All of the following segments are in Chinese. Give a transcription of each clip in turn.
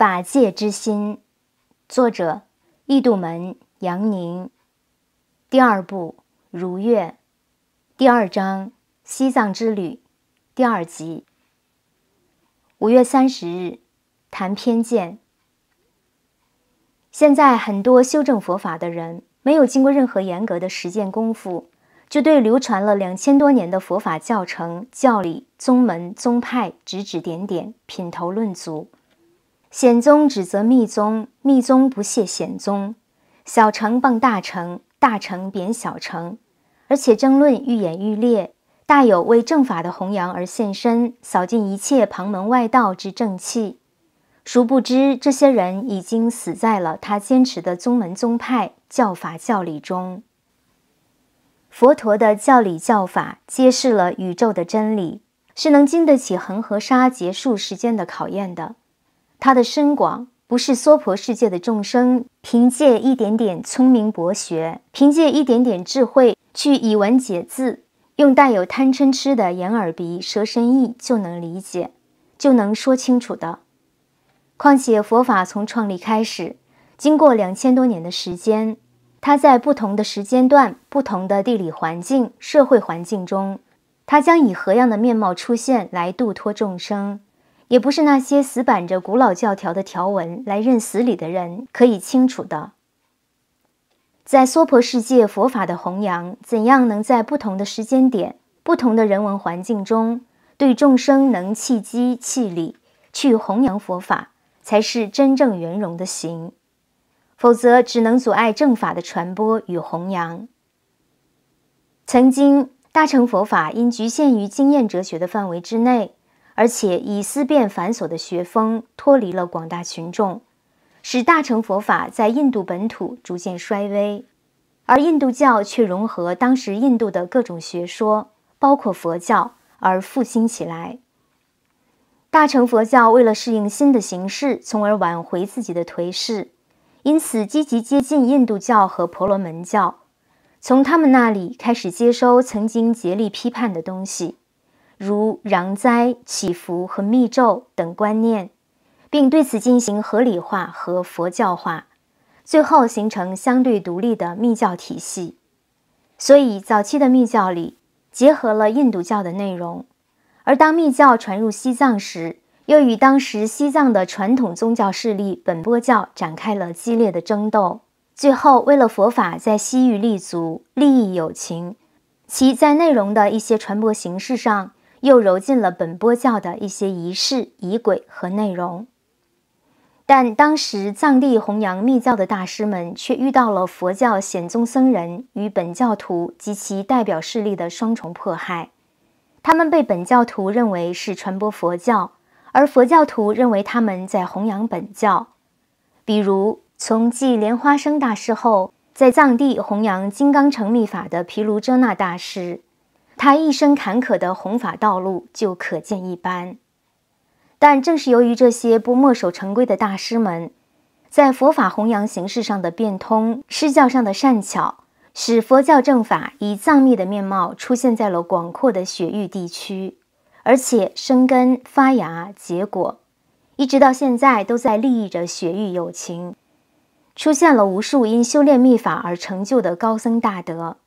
《法界之心》，作者：易度门，杨宁。第二部《如月》，第二章《西藏之旅》，第二集。五月三十日，谈偏见。现在很多修正佛法的人，没有经过任何严格的实践功夫，就对流传了两千多年的佛法教程、教理、宗门、宗派指指点点、品头论足。显宗指责密宗，密宗不屑显宗；小乘傍大成，大成贬小成，而且争论愈演愈烈，大有为正法的弘扬而献身，扫尽一切旁门外道之正气。殊不知，这些人已经死在了他坚持的宗门宗派教法教理中。佛陀的教理教法揭示了宇宙的真理，是能经得起恒河沙劫数时间的考验的。他的深广不是娑婆世界的众生凭借一点点聪明博学，凭借一点点智慧去以文解字，用带有贪嗔痴的眼耳鼻舌身意就能理解，就能说清楚的。况且佛法从创立开始，经过两千多年的时间，它在不同的时间段、不同的地理环境、社会环境中，它将以何样的面貌出现来度脱众生？也不是那些死板着古老教条的条文来认死理的人可以清楚的。在娑婆世界佛法的弘扬，怎样能在不同的时间点、不同的人文环境中对众生能契机契理去弘扬佛法，才是真正圆融的行，否则只能阻碍正法的传播与弘扬。曾经大乘佛法因局限于经验哲学的范围之内。而且，以思辨繁琐的学风脱离了广大群众，使大乘佛法在印度本土逐渐衰微，而印度教却融合当时印度的各种学说，包括佛教而复兴起来。大乘佛教为了适应新的形势，从而挽回自己的颓势，因此积极接近印度教和婆罗门教，从他们那里开始接收曾经竭力批判的东西。如攘灾、祈福和密咒等观念，并对此进行合理化和佛教化，最后形成相对独立的密教体系。所以，早期的密教里结合了印度教的内容，而当密教传入西藏时，又与当时西藏的传统宗教势力本波教展开了激烈的争斗。最后，为了佛法在西域立足，利益友情，其在内容的一些传播形式上。又揉进了本波教的一些仪式、仪轨和内容，但当时藏地弘扬密教的大师们却遇到了佛教显宗僧人与本教徒及其代表势力的双重迫害。他们被本教徒认为是传播佛教，而佛教徒认为他们在弘扬本教。比如，从继莲花生大师后在藏地弘扬金刚乘密法的毗卢遮那大师。他一生坎坷的弘法道路就可见一斑，但正是由于这些不墨守成规的大师们，在佛法弘扬形式上的变通，施教上的善巧，使佛教正法以藏密的面貌出现在了广阔的雪域地区，而且生根发芽、结果，一直到现在都在利益着雪域友情，出现了无数因修炼密法而成就的高僧大德。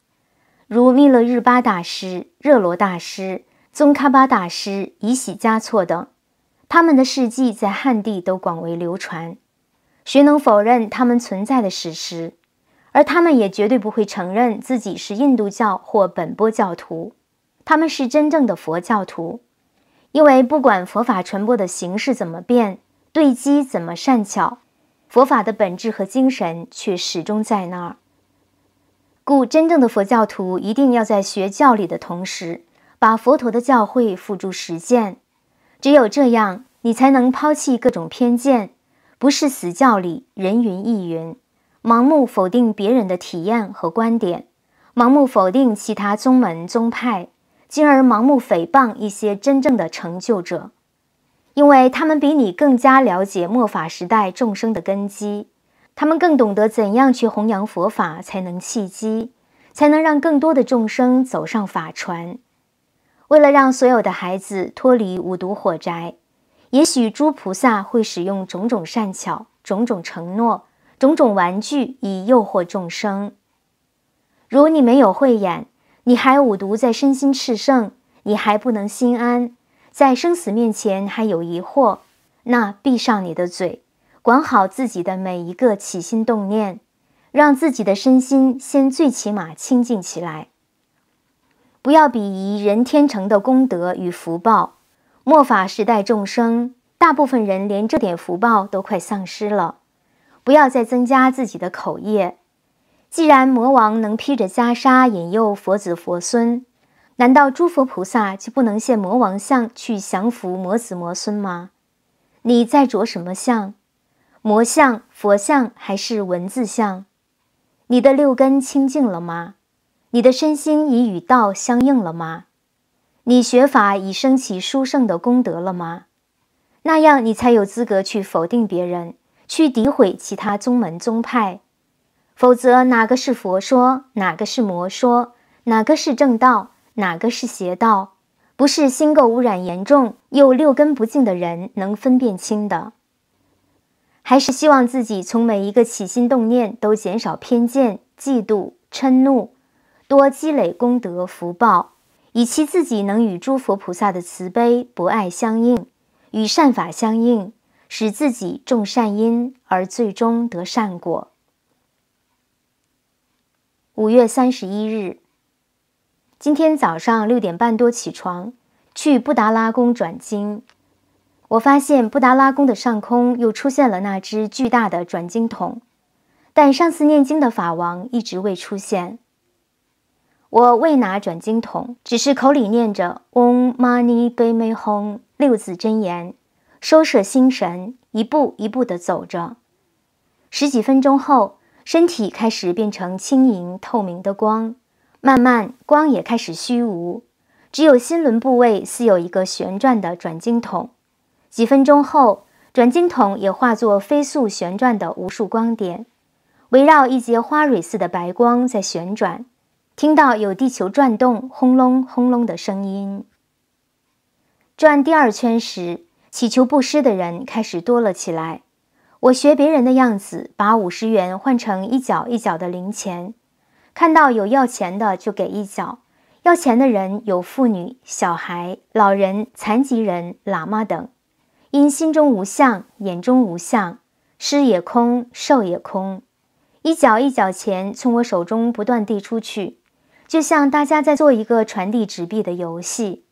如密勒日巴大师、热罗大师、宗喀巴大师、以喜加措等，他们的事迹在汉地都广为流传，谁能否认他们存在的史实？而他们也绝对不会承认自己是印度教或本波教徒，他们是真正的佛教徒，因为不管佛法传播的形式怎么变，对机怎么善巧，佛法的本质和精神却始终在那儿。故真正的佛教徒一定要在学教理的同时，把佛陀的教诲付诸实践。只有这样，你才能抛弃各种偏见，不是死教理，人云亦云，盲目否定别人的体验和观点，盲目否定其他宗门宗派，进而盲目诽谤一些真正的成就者，因为他们比你更加了解末法时代众生的根基。他们更懂得怎样去弘扬佛法，才能契机，才能让更多的众生走上法船。为了让所有的孩子脱离五毒火宅，也许诸菩萨会使用种种善巧、种种承诺、种种玩具以诱惑众生。如你没有慧眼，你还五毒在身心炽盛，你还不能心安，在生死面前还有疑惑，那闭上你的嘴。管好自己的每一个起心动念，让自己的身心先最起码清净起来。不要鄙夷人天成的功德与福报，末法时代众生，大部分人连这点福报都快丧失了。不要再增加自己的口业。既然魔王能披着袈裟引诱佛子佛孙，难道诸佛菩萨就不能现魔王相去降服魔子魔孙吗？你在着什么相？魔像、佛像还是文字像？你的六根清净了吗？你的身心已与道相应了吗？你学法已升起殊胜的功德了吗？那样你才有资格去否定别人，去诋毁其他宗门宗派。否则，哪个是佛说，哪个是魔说，哪个是正道，哪个是邪道，不是心垢污染严重又六根不净的人能分辨清的。还是希望自己从每一个起心动念都减少偏见、嫉妒、嗔怒，多积累功德福报，以期自己能与诸佛菩萨的慈悲博爱相应，与善法相应，使自己种善因而最终得善果。五月三十一日，今天早上六点半多起床，去布达拉宫转经。我发现布达拉宫的上空又出现了那只巨大的转经筒，但上次念经的法王一直未出现。我未拿转经筒，只是口里念着“嗡嘛呢呗咪吽”六字真言，收摄心神，一步一步地走着。十几分钟后，身体开始变成轻盈透明的光，慢慢光也开始虚无，只有心轮部位似有一个旋转的转经筒。几分钟后，转经筒也化作飞速旋转的无数光点，围绕一节花蕊似的白光在旋转。听到有地球转动轰隆轰隆的声音。转第二圈时，乞求布施的人开始多了起来。我学别人的样子，把五十元换成一角一角的零钱，看到有要钱的就给一角。要钱的人有妇女、小孩、老人、残疾人、喇嘛等。因心中无相，眼中无相，失也空，受也空。一角一角钱从我手中不断递出去，就像大家在做一个传递纸币的游戏。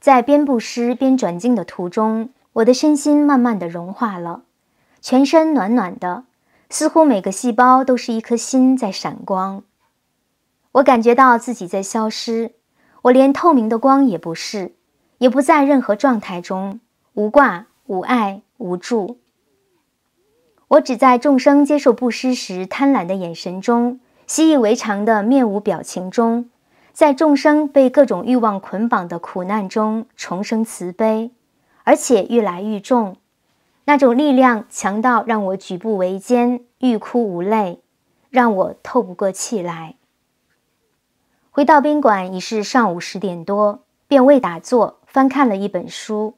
在边布施边转经的途中，我的身心慢慢地融化了，全身暖暖的，似乎每个细胞都是一颗心在闪光。我感觉到自己在消失，我连透明的光也不是，也不在任何状态中。无挂无碍无助，我只在众生接受布施时贪婪的眼神中，习以为常的面无表情中，在众生被各种欲望捆绑的苦难中重生慈悲，而且愈来愈重。那种力量强到让我举步维艰，欲哭无泪，让我透不过气来。回到宾馆已是上午十点多，便未打坐，翻看了一本书。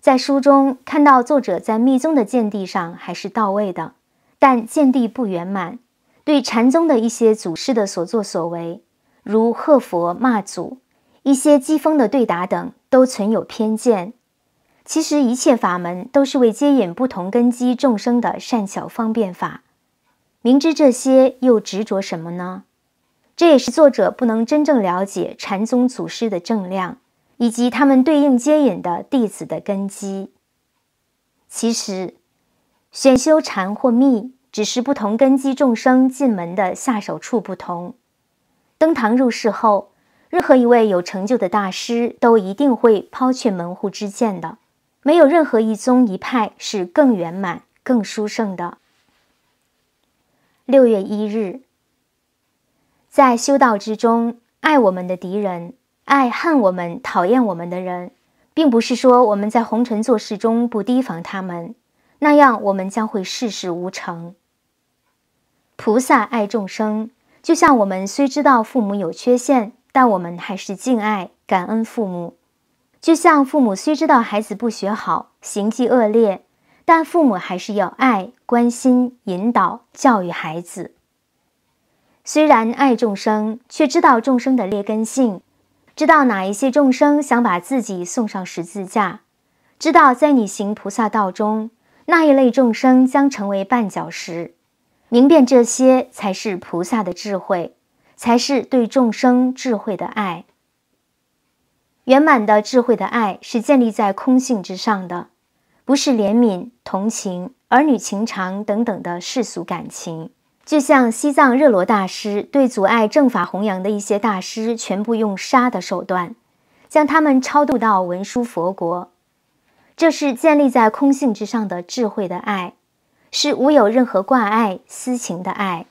在书中看到作者在密宗的见地上还是到位的，但见地不圆满，对禅宗的一些祖师的所作所为，如贺佛骂祖、一些讥讽的对答等，都存有偏见。其实一切法门都是为接引不同根基众生的善巧方便法，明知这些又执着什么呢？这也是作者不能真正了解禅宗祖师的正量。以及他们对应接引的弟子的根基，其实选修禅或密只是不同根基众生进门的下手处不同。登堂入室后，任何一位有成就的大师都一定会抛却门户之见的，没有任何一宗一派是更圆满、更殊胜的。六月一日，在修道之中，爱我们的敌人。爱恨我们、讨厌我们的人，并不是说我们在红尘做事中不提防他们，那样我们将会事事无成。菩萨爱众生，就像我们虽知道父母有缺陷，但我们还是敬爱、感恩父母；就像父母虽知道孩子不学好、行迹恶劣，但父母还是要爱、关心、引导、教育孩子。虽然爱众生，却知道众生的劣根性。知道哪一些众生想把自己送上十字架，知道在你行菩萨道中，那一类众生将成为绊脚石。明辨这些才是菩萨的智慧，才是对众生智慧的爱。圆满的智慧的爱是建立在空性之上的，不是怜悯、同情、儿女情长等等的世俗感情。就像西藏热罗大师对阻碍正法弘扬的一些大师，全部用杀的手段，将他们超度到文殊佛国。这是建立在空性之上的智慧的爱，是无有任何挂碍私情的爱。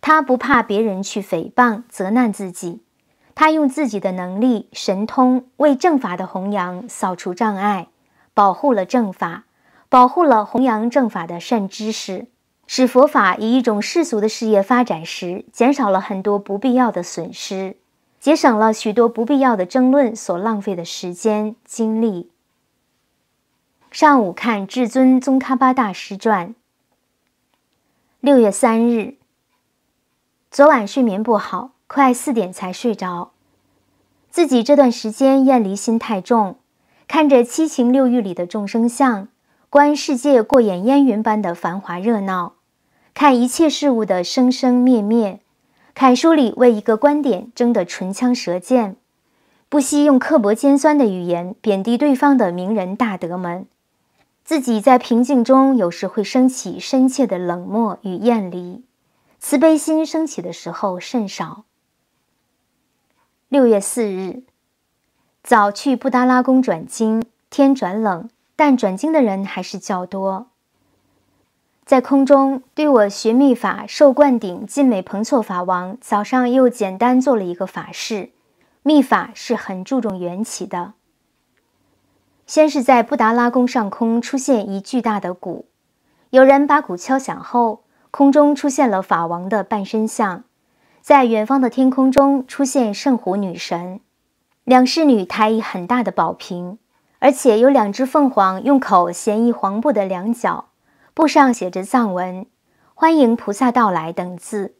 他不怕别人去诽谤责难自己，他用自己的能力神通为正法的弘扬扫除障碍，保护了正法，保护了弘扬正法的善知识。使佛法以一种世俗的事业发展时，减少了很多不必要的损失，节省了许多不必要的争论所浪费的时间精力。上午看《至尊宗喀巴大师传》。六月三日，昨晚睡眠不好，快四点才睡着。自己这段时间厌离心太重，看着七情六欲里的众生相。观世界过眼烟云般的繁华热闹，看一切事物的生生灭灭。楷书里为一个观点争得唇枪舌剑，不惜用刻薄尖酸的语言贬低对方的名人大德们。自己在平静中有时会升起深切的冷漠与厌离，慈悲心升起的时候甚少。六月四日，早去布达拉宫转经，天转冷。但转经的人还是较多。在空中对我学秘法受灌顶，尽美彭措法王早上又简单做了一个法事。密法是很注重缘起的。先是在布达拉宫上空出现一巨大的鼓，有人把鼓敲响后，空中出现了法王的半身像，在远方的天空中出现圣湖女神，两侍女抬一很大的宝瓶。而且有两只凤凰用口衔一黄布的两角，布上写着藏文“欢迎菩萨到来”等字。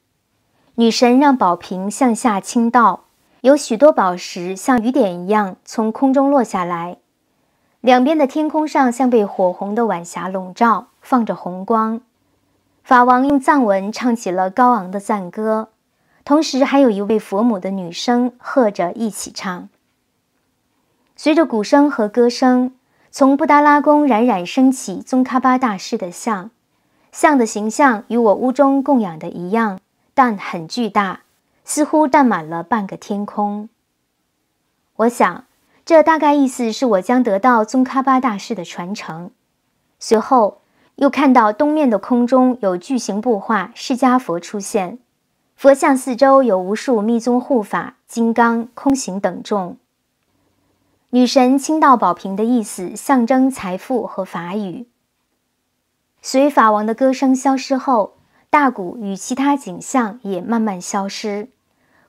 女神让宝瓶向下倾倒，有许多宝石像雨点一样从空中落下来。两边的天空上像被火红的晚霞笼罩，放着红光。法王用藏文唱起了高昂的赞歌，同时还有一位佛母的女声和着一起唱。随着鼓声和歌声，从布达拉宫冉冉升起宗喀巴大师的像，像的形象与我屋中供养的一样，但很巨大，似乎占满了半个天空。我想，这大概意思是我将得到宗喀巴大师的传承。随后，又看到东面的空中有巨型布画释迦佛出现，佛像四周有无数密宗护法、金刚、空行等众。女神倾倒宝瓶的意思象征财富和法语。随法王的歌声消失后，大鼓与其他景象也慢慢消失，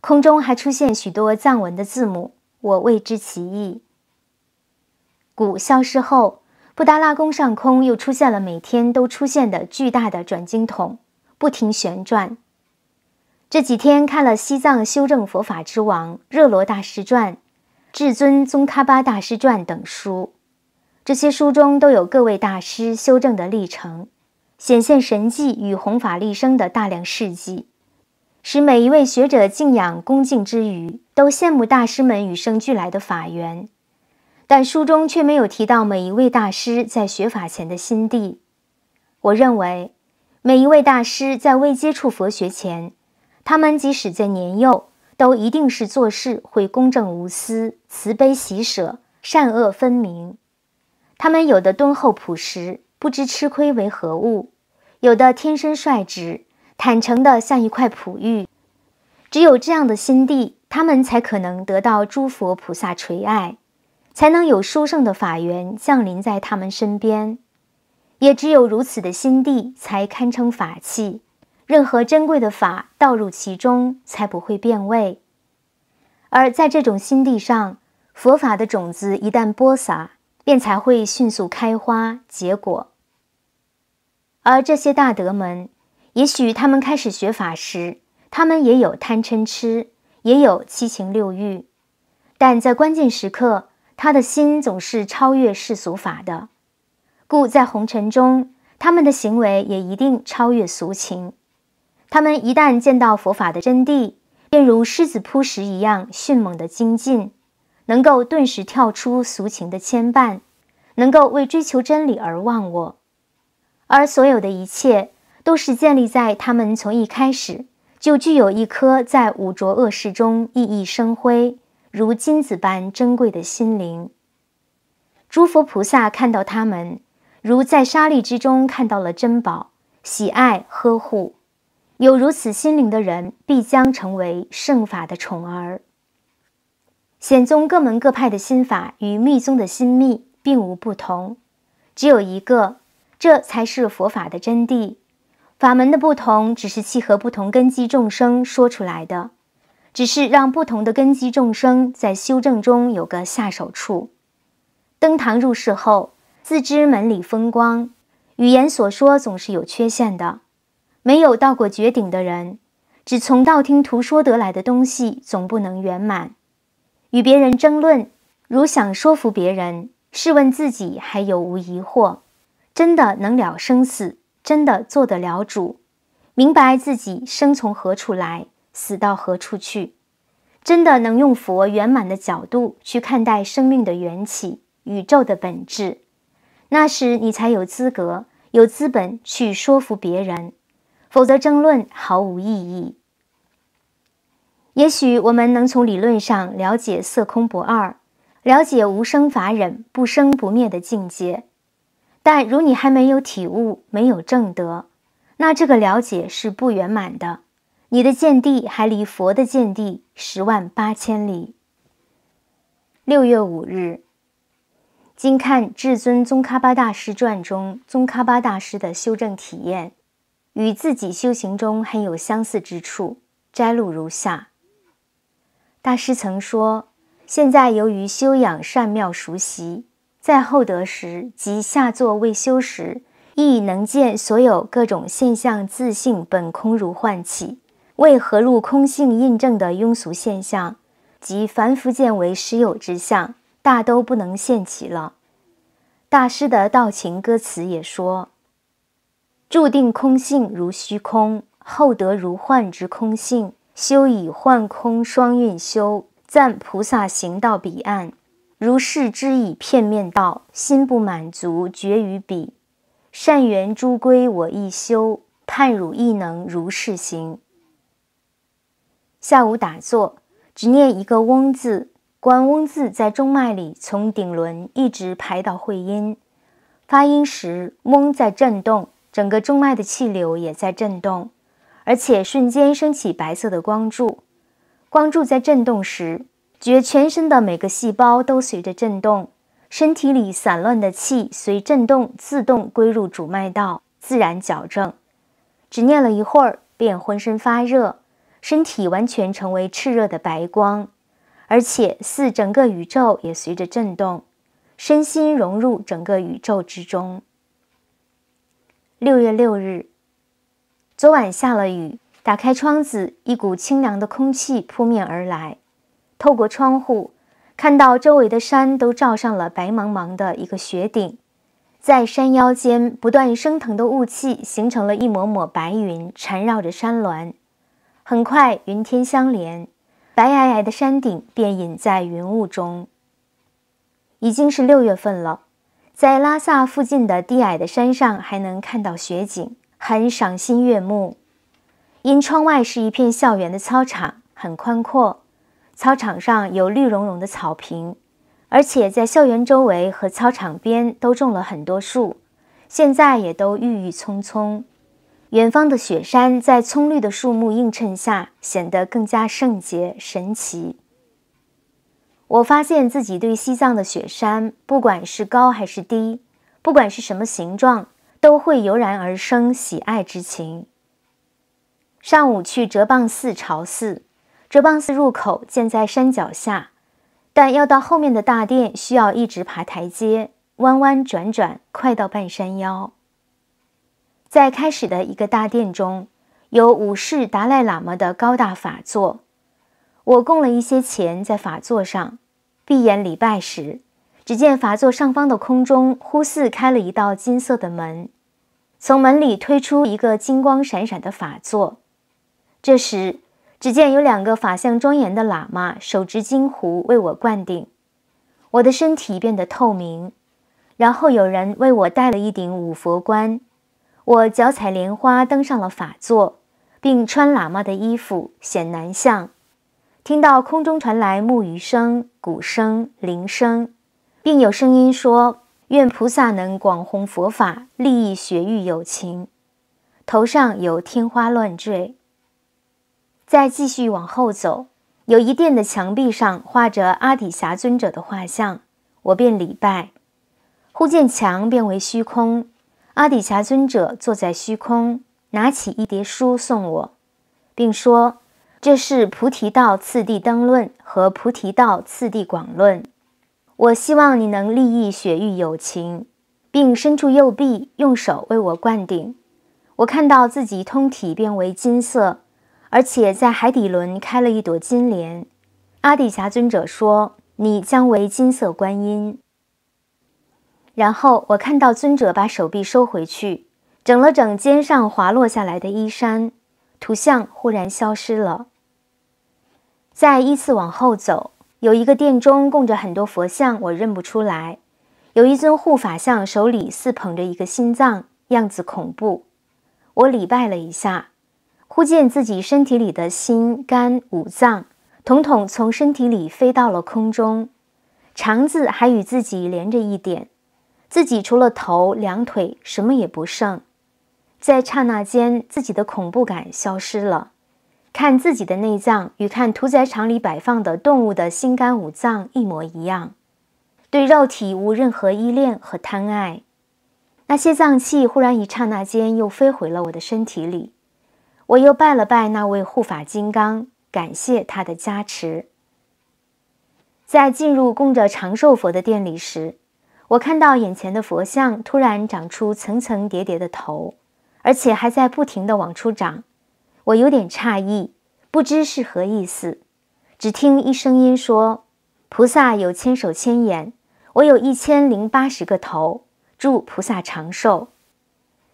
空中还出现许多藏文的字母，我未知其意。鼓消失后，布达拉宫上空又出现了每天都出现的巨大的转经筒，不停旋转。这几天看了《西藏修正佛法之王热罗大师传》。《至尊宗喀巴大师传》等书，这些书中都有各位大师修正的历程，显现神迹与弘法立生的大量事迹，使每一位学者敬仰恭敬之余，都羡慕大师们与生俱来的法缘。但书中却没有提到每一位大师在学法前的心地。我认为，每一位大师在未接触佛学前，他们即使在年幼。都一定是做事会公正无私、慈悲喜舍、善恶分明。他们有的敦厚朴实，不知吃亏为何物；有的天生率直、坦诚的像一块璞玉。只有这样的心地，他们才可能得到诸佛菩萨垂爱，才能有殊胜的法缘降临在他们身边。也只有如此的心地，才堪称法器。任何珍贵的法倒入其中，才不会变味；而在这种心地上，佛法的种子一旦播撒，便才会迅速开花结果。而这些大德们，也许他们开始学法时，他们也有贪嗔痴，也有七情六欲，但在关键时刻，他的心总是超越世俗法的，故在红尘中，他们的行为也一定超越俗情。他们一旦见到佛法的真谛，便如狮子扑食一样迅猛地精进，能够顿时跳出俗情的牵绊，能够为追求真理而忘我，而所有的一切都是建立在他们从一开始就具有一颗在五浊恶世中熠熠生辉、如金子般珍贵的心灵。诸佛菩萨看到他们，如在沙砾之中看到了珍宝，喜爱呵护。有如此心灵的人，必将成为圣法的宠儿。显宗各门各派的心法与密宗的心密并无不同，只有一个，这才是佛法的真谛。法门的不同，只是契合不同根基众生说出来的，只是让不同的根基众生在修正中有个下手处。登堂入室后，自知门里风光，语言所说总是有缺陷的。没有到过绝顶的人，只从道听途说得来的东西，总不能圆满。与别人争论，如想说服别人，试问自己还有无疑惑？真的能了生死，真的做得了主，明白自己生从何处来，死到何处去？真的能用佛圆满的角度去看待生命的缘起、宇宙的本质？那时，你才有资格、有资本去说服别人。否则，争论毫无意义。也许我们能从理论上了解色空不二，了解无生法忍、不生不灭的境界，但如你还没有体悟、没有证得，那这个了解是不圆满的。你的见地还离佛的见地十万八千里。六月五日，今看《至尊宗喀巴大师传》中宗喀巴大师的修正体验。与自己修行中很有相似之处，摘录如下。大师曾说：“现在由于修养善妙熟悉，在后得时及下座未修时，亦能见所有各种现象自性本空如幻起，为何入空性印证的庸俗现象及凡夫见为实有之相，大都不能现起了。”大师的道情歌词也说。注定空性如虚空，厚德如幻之空性，修以幻空双运修，赞菩萨行到彼岸。如是之以片面道，心不满足，绝于彼。善缘诸归我亦修，盼汝亦能如是行。下午打坐，只念一个嗡字，观嗡字在中脉里从顶轮一直排到会阴，发音时嗡在震动。整个中脉的气流也在震动，而且瞬间升起白色的光柱。光柱在震动时，觉全身的每个细胞都随着震动，身体里散乱的气随震动自动归入主脉道，自然矫正。只念了一会儿，便浑身发热，身体完全成为炽热的白光，而且似整个宇宙也随着震动，身心融入整个宇宙之中。六月六日，昨晚下了雨，打开窗子，一股清凉的空气扑面而来。透过窗户，看到周围的山都罩上了白茫茫的一个雪顶，在山腰间不断升腾的雾气，形成了一抹抹白云，缠绕着山峦。很快，云天相连，白皑皑的山顶便隐在云雾中。已经是六月份了。在拉萨附近的低矮的山上，还能看到雪景，很赏心悦目。因窗外是一片校园的操场，很宽阔，操场上有绿茸茸的草坪，而且在校园周围和操场边都种了很多树，现在也都郁郁葱葱。远方的雪山在葱绿的树木映衬下，显得更加圣洁神奇。我发现自己对西藏的雪山，不管是高还是低，不管是什么形状，都会油然而生喜爱之情。上午去哲蚌寺朝寺，哲蚌寺入口建在山脚下，但要到后面的大殿需要一直爬台阶，弯弯转转，快到半山腰。在开始的一个大殿中有五世达赖喇嘛的高大法座，我供了一些钱在法座上。闭眼礼拜时，只见法座上方的空中忽似开了一道金色的门，从门里推出一个金光闪闪的法座。这时，只见有两个法相庄严的喇嘛，手执金壶为我灌顶。我的身体变得透明，然后有人为我戴了一顶五佛冠。我脚踩莲花登上了法座，并穿喇嘛的衣服显男相。听到空中传来木鱼声。鼓声、铃声，并有声音说：“愿菩萨能广弘佛法，利益学育有情。”头上有天花乱坠。再继续往后走，有一殿的墙壁上画着阿底峡尊者的画像，我便礼拜。忽见墙变为虚空，阿底峡尊者坐在虚空，拿起一叠书送我，并说。这是《菩提道次第灯论》和《菩提道次第广论》，我希望你能利益雪域友情，并伸出右臂，用手为我灌顶。我看到自己通体变为金色，而且在海底轮开了一朵金莲。阿底峡尊者说：“你将为金色观音。”然后我看到尊者把手臂收回去，整了整肩上滑落下来的衣衫。图像忽然消失了。再依次往后走，有一个殿中供着很多佛像，我认不出来。有一尊护法像，手里似捧着一个心脏，样子恐怖。我礼拜了一下，忽见自己身体里的心、肝、五脏统统从身体里飞到了空中，肠子还与自己连着一点。自己除了头、两腿，什么也不剩。在刹那间，自己的恐怖感消失了。看自己的内脏与看屠宰场里摆放的动物的心肝五脏一模一样，对肉体无任何依恋和贪爱。那些脏器忽然一刹那间又飞回了我的身体里，我又拜了拜那位护法金刚，感谢他的加持。在进入供着长寿佛的殿里时，我看到眼前的佛像突然长出层层叠叠的头，而且还在不停地往出长。我有点诧异，不知是何意思。只听一声音说：“菩萨有千手千眼，我有一千零八十个头，祝菩萨长寿。”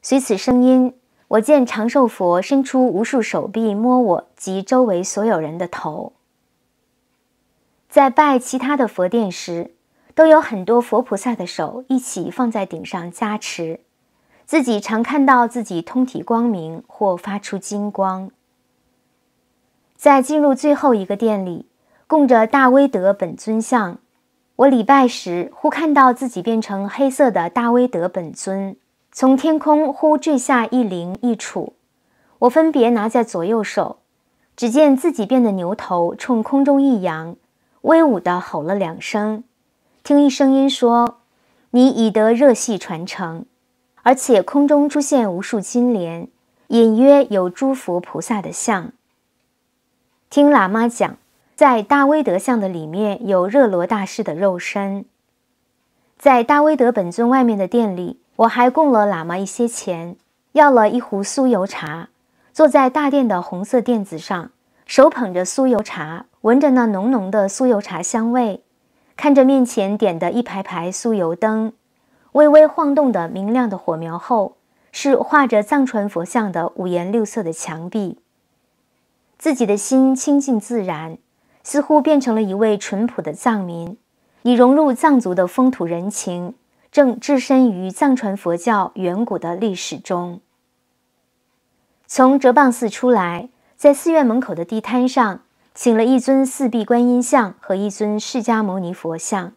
随此声音，我见长寿佛伸出无数手臂，摸我及周围所有人的头。在拜其他的佛殿时，都有很多佛菩萨的手一起放在顶上加持。自己常看到自己通体光明或发出金光。在进入最后一个殿里，供着大威德本尊像，我礼拜时忽看到自己变成黑色的大威德本尊，从天空忽坠下一灵一杵，我分别拿在左右手，只见自己变得牛头冲空中一扬，威武的吼了两声，听一声音说：“你已得热系传承。”而且空中出现无数金莲，隐约有诸佛菩萨的像。听喇嘛讲，在大威德像的里面有热罗大师的肉身，在大威德本尊外面的殿里，我还供了喇嘛一些钱，要了一壶酥油茶，坐在大殿的红色垫子上，手捧着酥油茶，闻着那浓浓的酥油茶香味，看着面前点的一排排酥油灯。微微晃动的明亮的火苗后，是画着藏传佛像的五颜六色的墙壁。自己的心清净自然，似乎变成了一位淳朴的藏民，已融入藏族的风土人情，正置身于藏传佛教远古的历史中。从哲蚌寺出来，在寺院门口的地摊上，请了一尊四臂观音像和一尊释迦牟尼佛像。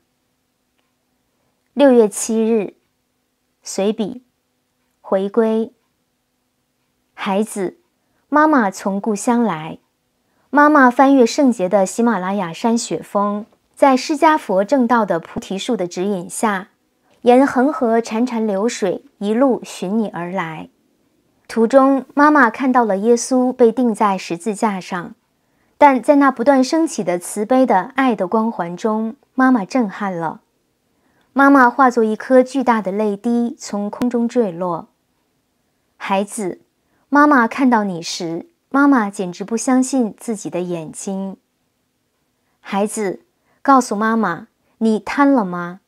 六月七日，随笔，回归。孩子，妈妈从故乡来，妈妈翻越圣洁的喜马拉雅山雪峰，在释迦佛正道的菩提树的指引下，沿恒河潺潺流水一路寻你而来。途中，妈妈看到了耶稣被钉在十字架上，但在那不断升起的慈悲的爱的光环中，妈妈震撼了。妈妈化作一颗巨大的泪滴，从空中坠落。孩子，妈妈看到你时，妈妈简直不相信自己的眼睛。孩子，告诉妈妈，你瘫了吗？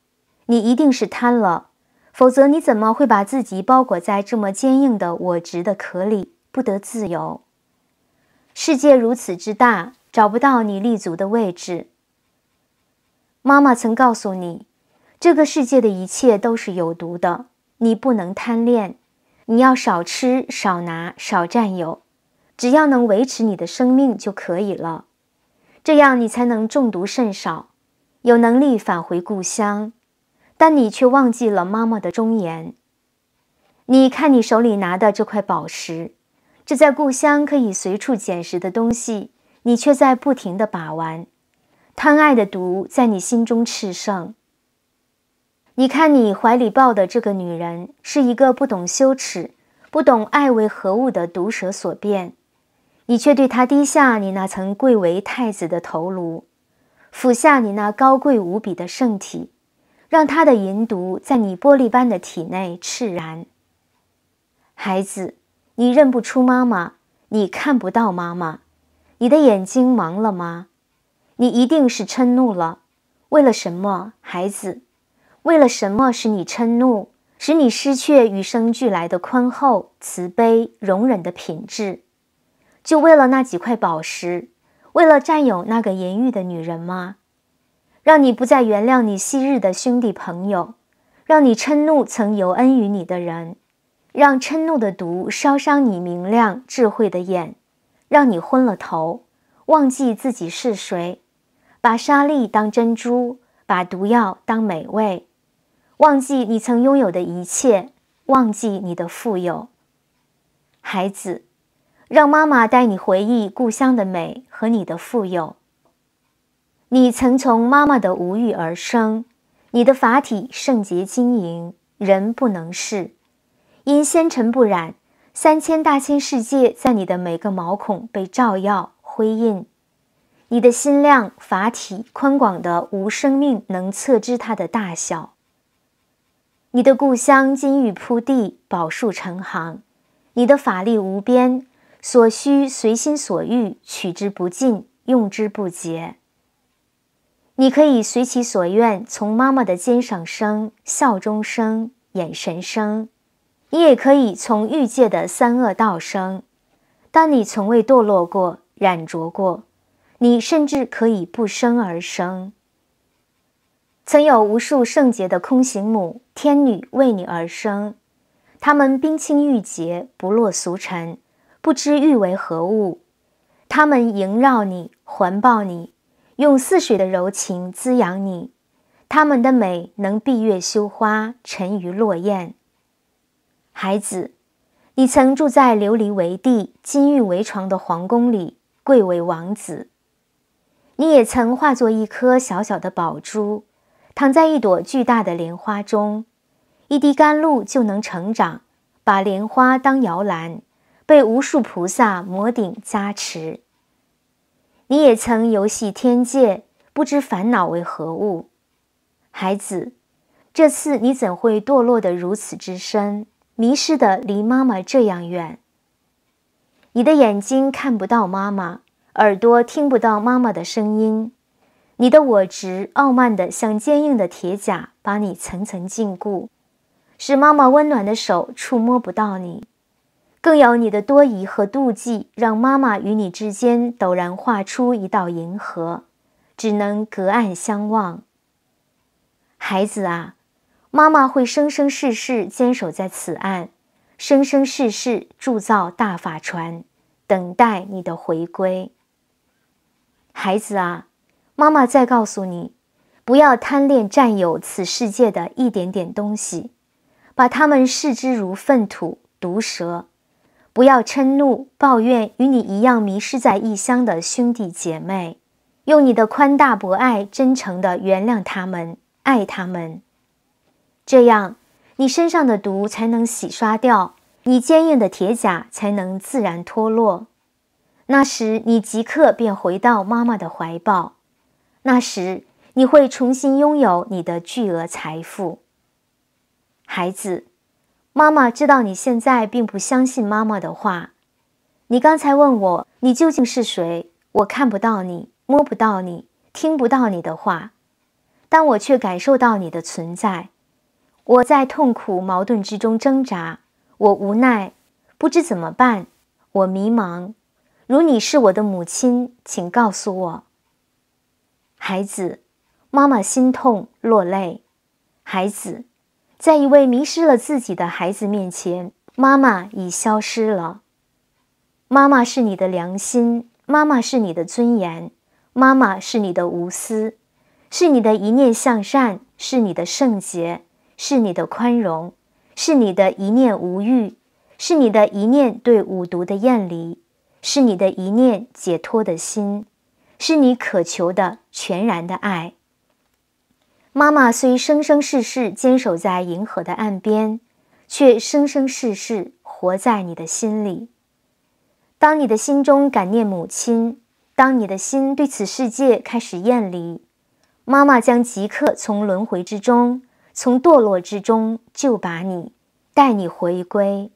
你一定是瘫了，否则你怎么会把自己包裹在这么坚硬的“我执”的壳里，不得自由？世界如此之大，找不到你立足的位置。妈妈曾告诉你。这个世界的一切都是有毒的，你不能贪恋，你要少吃少拿少占有，只要能维持你的生命就可以了。这样你才能中毒甚少，有能力返回故乡。但你却忘记了妈妈的忠言。你看你手里拿的这块宝石，这在故乡可以随处捡拾的东西，你却在不停的把玩，贪爱的毒在你心中炽盛。你看，你怀里抱的这个女人，是一个不懂羞耻、不懂爱为何物的毒蛇所变，你却对她低下你那曾贵为太子的头颅，俯下你那高贵无比的圣体，让她的淫毒在你玻璃般的体内炽燃。孩子，你认不出妈妈，你看不到妈妈，你的眼睛盲了吗？你一定是嗔怒了，为了什么，孩子？为了什么使你嗔怒，使你失去与生俱来的宽厚、慈悲、容忍的品质？就为了那几块宝石，为了占有那个淫欲的女人吗？让你不再原谅你昔日的兄弟朋友，让你嗔怒曾有恩于你的人，让嗔怒的毒烧伤你明亮智慧的眼，让你昏了头，忘记自己是谁，把沙粒当珍珠，把毒药当美味。忘记你曾拥有的一切，忘记你的富有，孩子，让妈妈带你回忆故乡的美和你的富有。你曾从妈妈的无欲而生，你的法体圣洁晶莹，人不能视，因纤尘不染，三千大千世界在你的每个毛孔被照耀辉映。你的心量法体宽广的无生命能测知它的大小。你的故乡金玉铺地，宝树成行；你的法力无边，所需随心所欲，取之不尽，用之不竭。你可以随其所愿，从妈妈的肩上生、笑中生、眼神生；你也可以从欲界的三恶道生。但你从未堕落过、染浊过，你甚至可以不生而生。曾有无数圣洁的空行母天女为你而生，她们冰清玉洁，不落俗尘，不知欲为何物。她们萦绕你，环抱你，用似水的柔情滋养你。她们的美能闭月羞花，沉鱼落雁。孩子，你曾住在琉璃为地、金玉为床的皇宫里，贵为王子；你也曾化作一颗小小的宝珠。躺在一朵巨大的莲花中，一滴甘露就能成长。把莲花当摇篮，被无数菩萨摩顶加持。你也曾游戏天界，不知烦恼为何物。孩子，这次你怎会堕落得如此之深，迷失的离妈妈这样远？你的眼睛看不到妈妈，耳朵听不到妈妈的声音。你的我执傲慢的像坚硬的铁甲，把你层层禁锢，使妈妈温暖的手触摸不到你。更有你的多疑和妒忌，让妈妈与你之间陡然画出一道银河，只能隔岸相望。孩子啊，妈妈会生生世世坚守在此岸，生生世世铸造大法船，等待你的回归。孩子啊。妈妈再告诉你，不要贪恋占有此世界的一点点东西，把它们视之如粪土、毒蛇。不要嗔怒、抱怨与你一样迷失在异乡的兄弟姐妹，用你的宽大博爱、真诚的原谅他们、爱他们。这样，你身上的毒才能洗刷掉，你坚硬的铁甲才能自然脱落。那时，你即刻便回到妈妈的怀抱。那时你会重新拥有你的巨额财富。孩子，妈妈知道你现在并不相信妈妈的话。你刚才问我，你究竟是谁？我看不到你，摸不到你，听不到你的话，但我却感受到你的存在。我在痛苦、矛盾之中挣扎，我无奈，不知怎么办，我迷茫。如你是我的母亲，请告诉我。孩子，妈妈心痛落泪。孩子，在一位迷失了自己的孩子面前，妈妈已消失了。妈妈是你的良心，妈妈是你的尊严，妈妈是你的无私，是你的一念向善，是你的圣洁，是你的宽容，是你的一念无欲，是你的一念对五毒的厌离，是你的一念解脱的心。是你渴求的全然的爱。妈妈虽生生世世坚守在银河的岸边，却生生世世活在你的心里。当你的心中感念母亲，当你的心对此世界开始厌离，妈妈将即刻从轮回之中，从堕落之中救把你，带你回归。